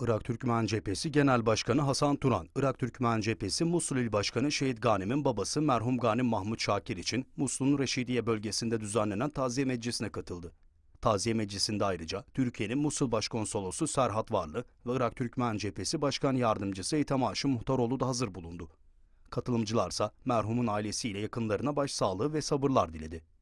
Irak Türkmen Cephesi Genel Başkanı Hasan Turan, Irak Türkmen Cephesi Musul İl Başkanı Şehit Ganem'in babası merhum Ganem Mahmut Şakir için Musul'un Reşidiye bölgesinde düzenlenen taziye meclisine katıldı. Taziye meclisinde ayrıca Türkiye'nin Musul Başkonsolosu Serhat Varlı ve Irak Türkmen Cephesi Başkan Yardımcısı İtam Haşim Muhtaroğlu da hazır bulundu. Katılımcılarsa merhumun ailesiyle yakınlarına başsağlığı ve sabırlar diledi.